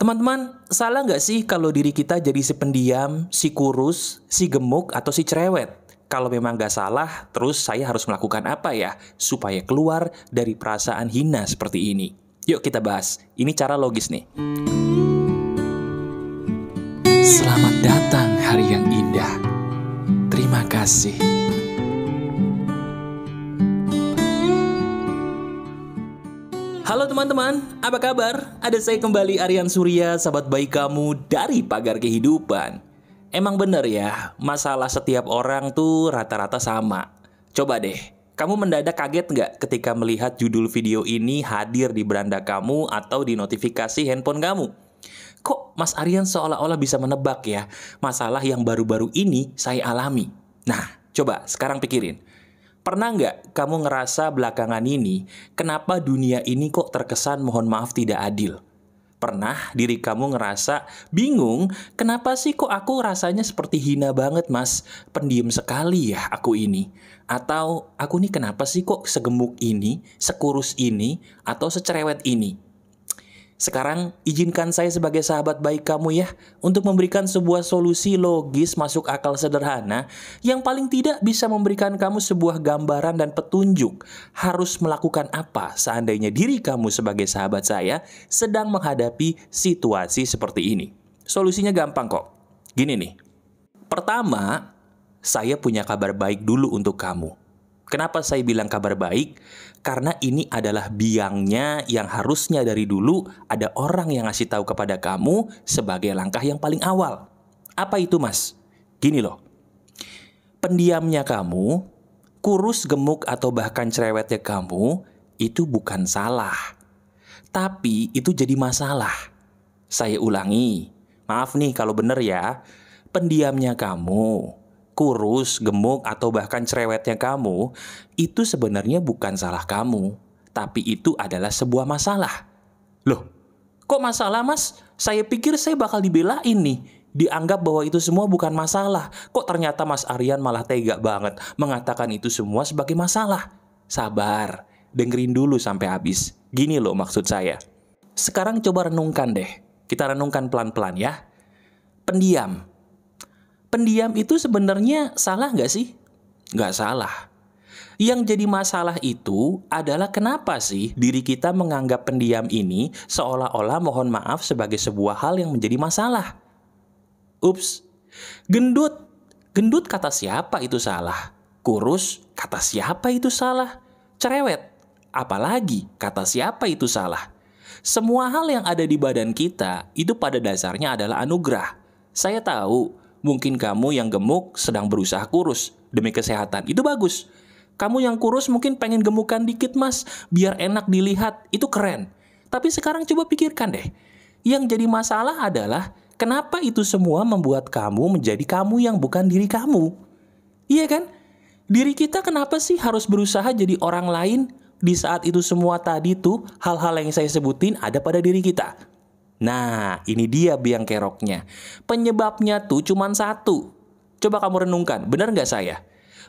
Teman-teman, salah nggak sih kalau diri kita jadi si pendiam, si kurus, si gemuk, atau si cerewet? Kalau memang nggak salah, terus saya harus melakukan apa ya supaya keluar dari perasaan hina seperti ini? Yuk kita bahas, ini cara logis nih. Selamat datang hari yang indah. Terima kasih Halo teman-teman, apa kabar? Ada saya kembali Aryan Surya, sahabat baik kamu dari Pagar Kehidupan. Emang bener ya, masalah setiap orang tuh rata-rata sama. Coba deh, kamu mendadak kaget nggak ketika melihat judul video ini hadir di beranda kamu atau di notifikasi handphone kamu? Kok Mas Aryan seolah-olah bisa menebak ya masalah yang baru-baru ini saya alami? Nah, coba sekarang pikirin. Pernah nggak kamu ngerasa belakangan ini, kenapa dunia ini kok terkesan mohon maaf tidak adil? Pernah diri kamu ngerasa bingung, kenapa sih kok aku rasanya seperti hina banget mas? Pendiam sekali ya aku ini. Atau aku nih kenapa sih kok segemuk ini, sekurus ini, atau secerewet ini? Sekarang izinkan saya sebagai sahabat baik kamu ya untuk memberikan sebuah solusi logis masuk akal sederhana yang paling tidak bisa memberikan kamu sebuah gambaran dan petunjuk harus melakukan apa seandainya diri kamu sebagai sahabat saya sedang menghadapi situasi seperti ini. Solusinya gampang kok. Gini nih. Pertama, saya punya kabar baik dulu untuk kamu. Kenapa saya bilang kabar baik? Karena ini adalah biangnya yang harusnya dari dulu ada orang yang ngasih tahu kepada kamu sebagai langkah yang paling awal. Apa itu, Mas? Gini loh. Pendiamnya kamu, kurus, gemuk atau bahkan cerewetnya kamu itu bukan salah. Tapi itu jadi masalah. Saya ulangi. Maaf nih kalau benar ya. Pendiamnya kamu, kurus, gemuk, atau bahkan cerewetnya kamu, itu sebenarnya bukan salah kamu, tapi itu adalah sebuah masalah. Loh, kok masalah mas? Saya pikir saya bakal dibelain ini, dianggap bahwa itu semua bukan masalah. Kok ternyata Mas Aryan malah tega banget mengatakan itu semua sebagai masalah. Sabar, dengerin dulu sampai habis. Gini loh maksud saya. Sekarang coba renungkan deh. Kita renungkan pelan-pelan ya. Pendiam pendiam itu sebenarnya salah nggak sih? Nggak salah. Yang jadi masalah itu adalah kenapa sih diri kita menganggap pendiam ini seolah-olah mohon maaf sebagai sebuah hal yang menjadi masalah. Ups, gendut. Gendut kata siapa itu salah? Kurus kata siapa itu salah? Cerewet, apalagi kata siapa itu salah? Semua hal yang ada di badan kita itu pada dasarnya adalah anugerah. Saya tahu Mungkin kamu yang gemuk sedang berusaha kurus demi kesehatan. Itu bagus. Kamu yang kurus mungkin pengen gemukan dikit mas, biar enak dilihat. Itu keren. Tapi sekarang coba pikirkan deh. Yang jadi masalah adalah kenapa itu semua membuat kamu menjadi kamu yang bukan diri kamu. Iya kan? Diri kita kenapa sih harus berusaha jadi orang lain di saat itu semua tadi tuh hal-hal yang saya sebutin ada pada diri kita. Nah, ini dia biang keroknya. Penyebabnya tuh cuma satu. Coba kamu renungkan, benar nggak saya?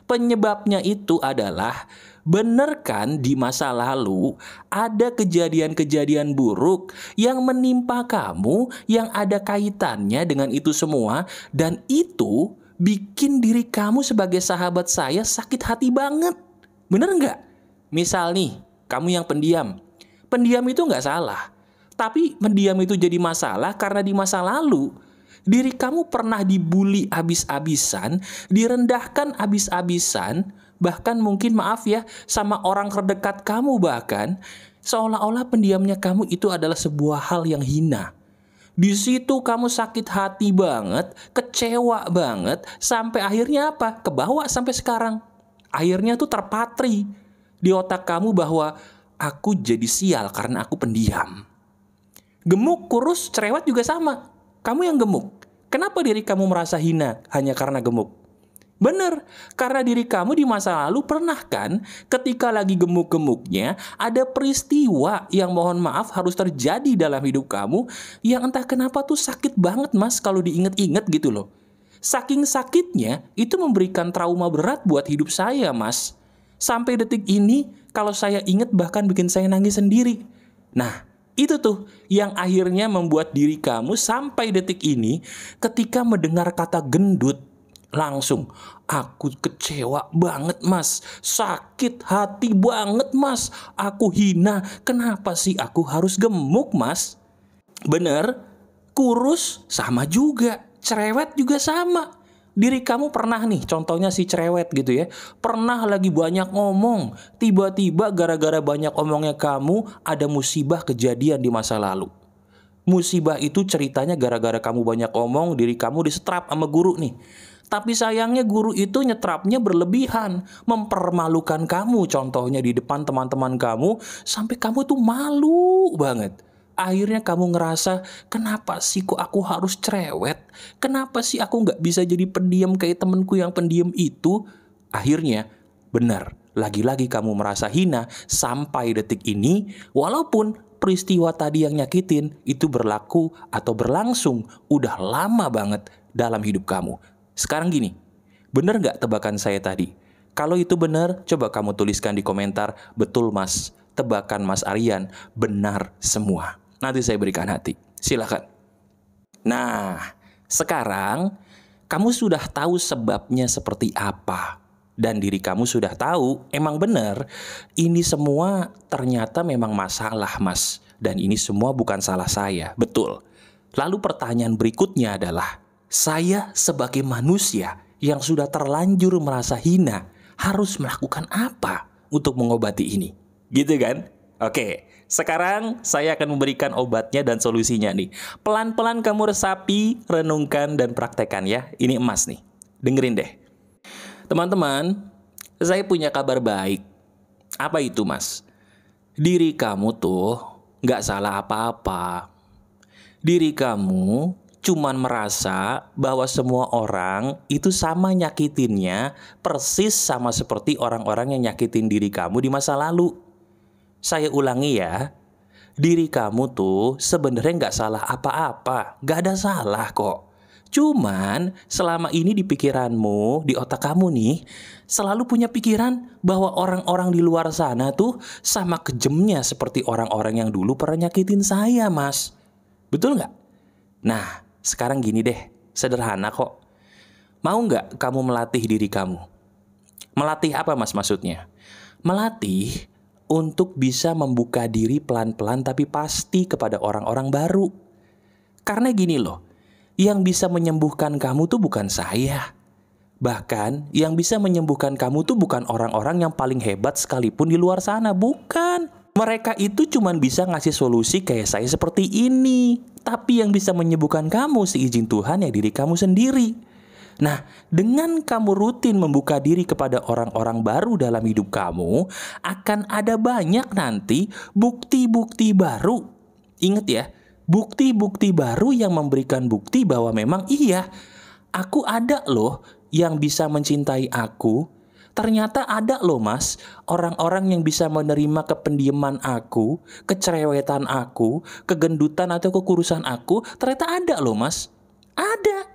Penyebabnya itu adalah benar kan di masa lalu ada kejadian-kejadian buruk yang menimpa kamu yang ada kaitannya dengan itu semua dan itu bikin diri kamu sebagai sahabat saya sakit hati banget. Bener nggak? Misal nih, kamu yang pendiam. Pendiam itu nggak salah. Tapi mendiam itu jadi masalah karena di masa lalu diri kamu pernah dibully abis-abisan, direndahkan abis-abisan, bahkan mungkin maaf ya sama orang terdekat kamu bahkan seolah-olah pendiamnya kamu itu adalah sebuah hal yang hina. Di situ kamu sakit hati banget, kecewa banget, sampai akhirnya apa? Kebawa sampai sekarang. Akhirnya tuh terpatri di otak kamu bahwa aku jadi sial karena aku pendiam. Gemuk, kurus, cerewet juga sama. Kamu yang gemuk. Kenapa diri kamu merasa hina hanya karena gemuk? Bener. karena diri kamu di masa lalu pernah kan ketika lagi gemuk-gemuknya ada peristiwa yang mohon maaf harus terjadi dalam hidup kamu yang entah kenapa tuh sakit banget mas kalau diinget-inget gitu loh. Saking sakitnya itu memberikan trauma berat buat hidup saya mas. Sampai detik ini kalau saya inget bahkan bikin saya nangis sendiri. Nah, itu tuh yang akhirnya membuat diri kamu sampai detik ini ketika mendengar kata gendut langsung aku kecewa banget mas sakit hati banget mas aku hina kenapa sih aku harus gemuk mas bener kurus sama juga cerewet juga sama diri kamu pernah nih, contohnya si cerewet gitu ya, pernah lagi banyak ngomong, tiba-tiba gara-gara banyak omongnya kamu ada musibah kejadian di masa lalu. Musibah itu ceritanya gara-gara kamu banyak omong, diri kamu disetrap sama guru nih. Tapi sayangnya guru itu nyetrapnya berlebihan, mempermalukan kamu contohnya di depan teman-teman kamu, sampai kamu tuh malu banget akhirnya kamu ngerasa kenapa sih kok aku harus cerewet? Kenapa sih aku nggak bisa jadi pendiam kayak temenku yang pendiam itu? Akhirnya, benar, lagi-lagi kamu merasa hina sampai detik ini, walaupun peristiwa tadi yang nyakitin itu berlaku atau berlangsung udah lama banget dalam hidup kamu. Sekarang gini, benar nggak tebakan saya tadi? Kalau itu benar, coba kamu tuliskan di komentar, betul mas, tebakan Mas Aryan benar semua. Nanti saya berikan hati. Silakan. Nah, sekarang kamu sudah tahu sebabnya seperti apa dan diri kamu sudah tahu emang benar ini semua ternyata memang masalah, Mas. Dan ini semua bukan salah saya, betul. Lalu pertanyaan berikutnya adalah, saya sebagai manusia yang sudah terlanjur merasa hina harus melakukan apa untuk mengobati ini? Gitu kan? Oke. Sekarang saya akan memberikan obatnya dan solusinya nih. Pelan-pelan kamu resapi, renungkan, dan praktekan ya. Ini emas nih. Dengerin deh. Teman-teman, saya punya kabar baik. Apa itu mas? Diri kamu tuh nggak salah apa-apa. Diri kamu cuman merasa bahwa semua orang itu sama nyakitinnya persis sama seperti orang-orang yang nyakitin diri kamu di masa lalu. Saya ulangi ya, diri kamu tuh sebenarnya nggak salah apa-apa, nggak ada salah kok. Cuman selama ini di pikiranmu, di otak kamu nih, selalu punya pikiran bahwa orang-orang di luar sana tuh sama kejemnya seperti orang-orang yang dulu pernah nyakitin saya, mas. Betul nggak? Nah, sekarang gini deh, sederhana kok. Mau nggak kamu melatih diri kamu? Melatih apa mas maksudnya? Melatih untuk bisa membuka diri pelan-pelan tapi pasti kepada orang-orang baru. Karena gini loh, yang bisa menyembuhkan kamu tuh bukan saya. Bahkan yang bisa menyembuhkan kamu tuh bukan orang-orang yang paling hebat sekalipun di luar sana, bukan. Mereka itu cuma bisa ngasih solusi kayak saya seperti ini. Tapi yang bisa menyembuhkan kamu seizin Tuhan ya diri kamu sendiri. Nah, dengan kamu rutin membuka diri kepada orang-orang baru dalam hidup kamu, akan ada banyak nanti bukti-bukti baru. Ingat ya, bukti-bukti baru yang memberikan bukti bahwa memang iya, aku ada loh yang bisa mencintai aku. Ternyata ada loh mas, orang-orang yang bisa menerima kependiaman aku, kecerewetan aku, kegendutan atau kekurusan aku, ternyata ada loh mas. Ada.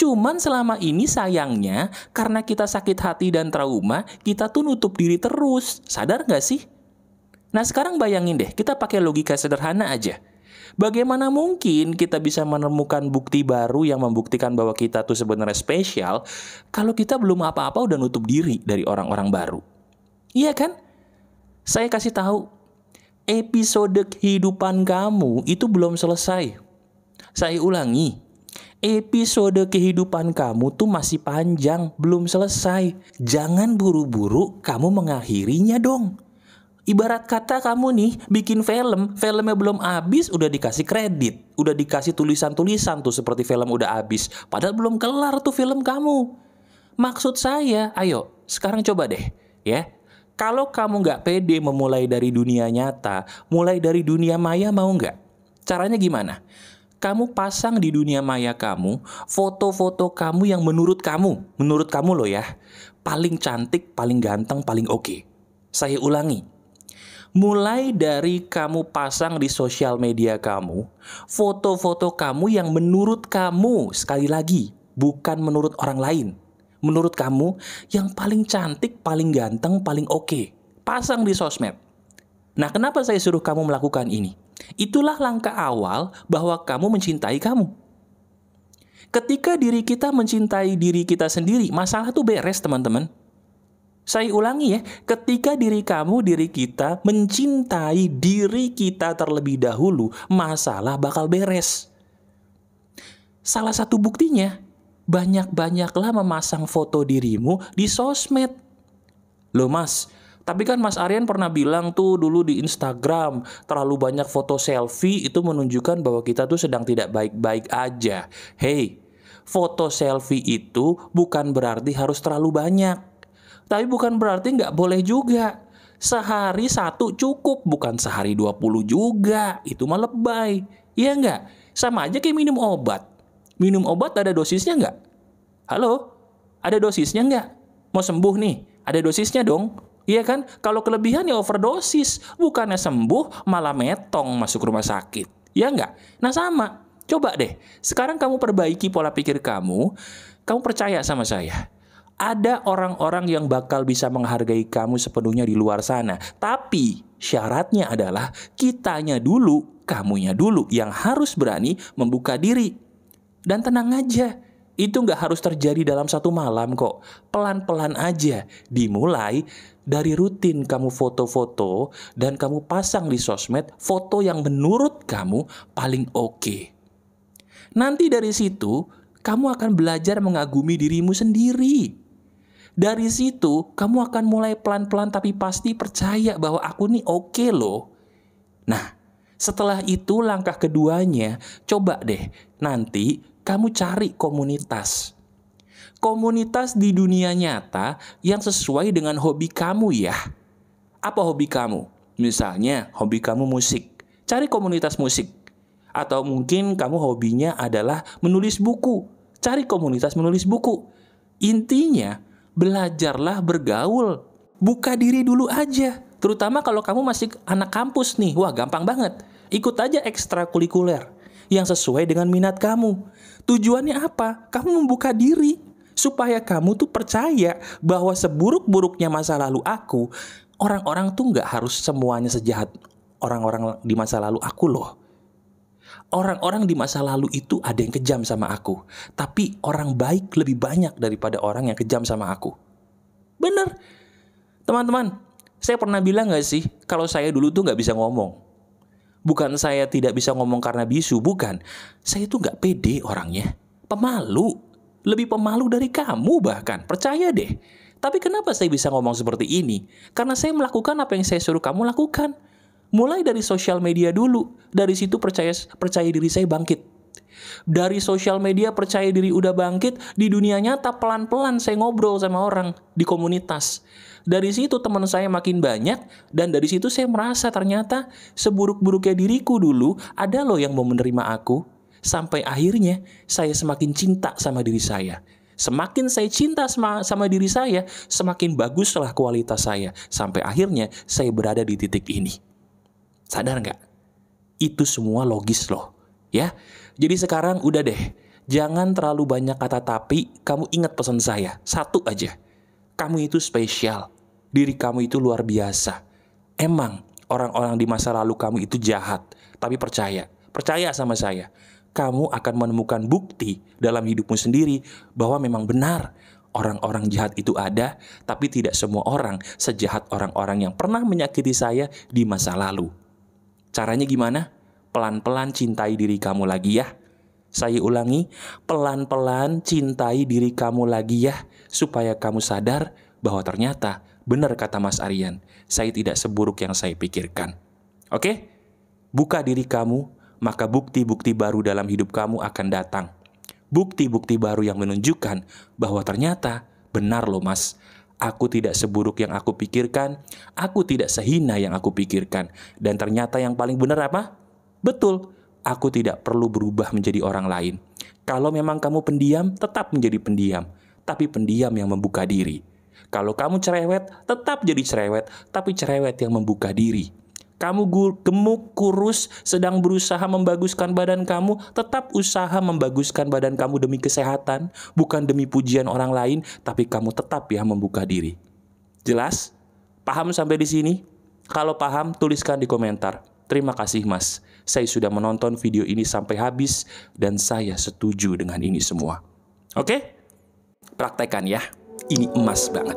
Cuman selama ini sayangnya karena kita sakit hati dan trauma, kita tuh nutup diri terus. Sadar nggak sih? Nah sekarang bayangin deh, kita pakai logika sederhana aja. Bagaimana mungkin kita bisa menemukan bukti baru yang membuktikan bahwa kita tuh sebenarnya spesial kalau kita belum apa-apa udah nutup diri dari orang-orang baru? Iya kan? Saya kasih tahu, episode kehidupan kamu itu belum selesai. Saya ulangi, episode kehidupan kamu tuh masih panjang, belum selesai. Jangan buru-buru kamu mengakhirinya dong. Ibarat kata kamu nih bikin film, filmnya belum habis udah dikasih kredit, udah dikasih tulisan-tulisan tuh seperti film udah habis, padahal belum kelar tuh film kamu. Maksud saya, ayo sekarang coba deh, ya. Kalau kamu nggak pede memulai dari dunia nyata, mulai dari dunia maya mau nggak? Caranya gimana? kamu pasang di dunia maya kamu foto-foto kamu yang menurut kamu, menurut kamu loh ya, paling cantik, paling ganteng, paling oke. Okay. Saya ulangi. Mulai dari kamu pasang di sosial media kamu, foto-foto kamu yang menurut kamu, sekali lagi, bukan menurut orang lain. Menurut kamu, yang paling cantik, paling ganteng, paling oke. Okay. Pasang di sosmed. Nah, kenapa saya suruh kamu melakukan ini? Itulah langkah awal bahwa kamu mencintai kamu. Ketika diri kita mencintai diri kita sendiri, masalah tuh beres, teman-teman. Saya ulangi ya, ketika diri kamu, diri kita mencintai diri kita terlebih dahulu, masalah bakal beres. Salah satu buktinya, banyak-banyaklah memasang foto dirimu di sosmed. Loh mas, tapi kan Mas Aryan pernah bilang tuh dulu di Instagram terlalu banyak foto selfie itu menunjukkan bahwa kita tuh sedang tidak baik-baik aja. Hey, foto selfie itu bukan berarti harus terlalu banyak. Tapi bukan berarti nggak boleh juga. Sehari satu cukup, bukan sehari dua puluh juga. Itu mah lebay. Iya nggak? Sama aja kayak minum obat. Minum obat ada dosisnya nggak? Halo? Ada dosisnya nggak? Mau sembuh nih, ada dosisnya dong. Iya kan? Kalau kelebihan ya overdosis, bukannya sembuh malah metong masuk rumah sakit. Ya enggak? Nah sama, coba deh. Sekarang kamu perbaiki pola pikir kamu, kamu percaya sama saya. Ada orang-orang yang bakal bisa menghargai kamu sepenuhnya di luar sana. Tapi syaratnya adalah kitanya dulu, kamunya dulu yang harus berani membuka diri. Dan tenang aja, itu nggak harus terjadi dalam satu malam kok. Pelan-pelan aja, dimulai dari rutin kamu foto-foto dan kamu pasang di sosmed foto yang menurut kamu paling oke. Okay. Nanti dari situ, kamu akan belajar mengagumi dirimu sendiri. Dari situ, kamu akan mulai pelan-pelan tapi pasti percaya bahwa aku nih oke okay loh. Nah, setelah itu langkah keduanya, coba deh nanti kamu cari komunitas komunitas di dunia nyata yang sesuai dengan hobi kamu ya. Apa hobi kamu? Misalnya, hobi kamu musik. Cari komunitas musik. Atau mungkin kamu hobinya adalah menulis buku. Cari komunitas menulis buku. Intinya, belajarlah bergaul. Buka diri dulu aja. Terutama kalau kamu masih anak kampus nih. Wah, gampang banget. Ikut aja ekstrakurikuler yang sesuai dengan minat kamu. Tujuannya apa? Kamu membuka diri supaya kamu tuh percaya bahwa seburuk-buruknya masa lalu aku, orang-orang tuh nggak harus semuanya sejahat orang-orang di masa lalu aku loh. Orang-orang di masa lalu itu ada yang kejam sama aku, tapi orang baik lebih banyak daripada orang yang kejam sama aku. Bener, teman-teman. Saya pernah bilang nggak sih kalau saya dulu tuh nggak bisa ngomong. Bukan saya tidak bisa ngomong karena bisu, bukan. Saya tuh nggak pede orangnya, pemalu. Lebih pemalu dari kamu bahkan, percaya deh. Tapi kenapa saya bisa ngomong seperti ini? Karena saya melakukan apa yang saya suruh kamu lakukan. Mulai dari sosial media dulu. Dari situ percaya percaya diri saya bangkit. Dari sosial media percaya diri udah bangkit, di dunia nyata pelan-pelan saya ngobrol sama orang di komunitas. Dari situ teman saya makin banyak dan dari situ saya merasa ternyata seburuk-buruknya diriku dulu ada loh yang mau menerima aku sampai akhirnya saya semakin cinta sama diri saya. Semakin saya cinta sama, sama diri saya, semakin baguslah kualitas saya. Sampai akhirnya saya berada di titik ini. Sadar nggak? Itu semua logis loh. Ya, jadi sekarang udah deh. Jangan terlalu banyak kata tapi, kamu ingat pesan saya. Satu aja. Kamu itu spesial. Diri kamu itu luar biasa. Emang orang-orang di masa lalu kamu itu jahat. Tapi percaya. Percaya sama saya kamu akan menemukan bukti dalam hidupmu sendiri bahwa memang benar orang-orang jahat itu ada, tapi tidak semua orang sejahat orang-orang yang pernah menyakiti saya di masa lalu. Caranya gimana? Pelan-pelan cintai diri kamu lagi ya. Saya ulangi, pelan-pelan cintai diri kamu lagi ya, supaya kamu sadar bahwa ternyata benar kata Mas Aryan, saya tidak seburuk yang saya pikirkan. Oke? Buka diri kamu, maka bukti-bukti baru dalam hidup kamu akan datang. Bukti-bukti baru yang menunjukkan bahwa ternyata benar loh mas, aku tidak seburuk yang aku pikirkan, aku tidak sehina yang aku pikirkan. Dan ternyata yang paling benar apa? Betul, aku tidak perlu berubah menjadi orang lain. Kalau memang kamu pendiam, tetap menjadi pendiam. Tapi pendiam yang membuka diri. Kalau kamu cerewet, tetap jadi cerewet, tapi cerewet yang membuka diri kamu gemuk, kurus, sedang berusaha membaguskan badan kamu, tetap usaha membaguskan badan kamu demi kesehatan, bukan demi pujian orang lain, tapi kamu tetap ya membuka diri. Jelas? Paham sampai di sini? Kalau paham, tuliskan di komentar. Terima kasih mas, saya sudah menonton video ini sampai habis dan saya setuju dengan ini semua. Oke? Praktekan ya, ini emas banget.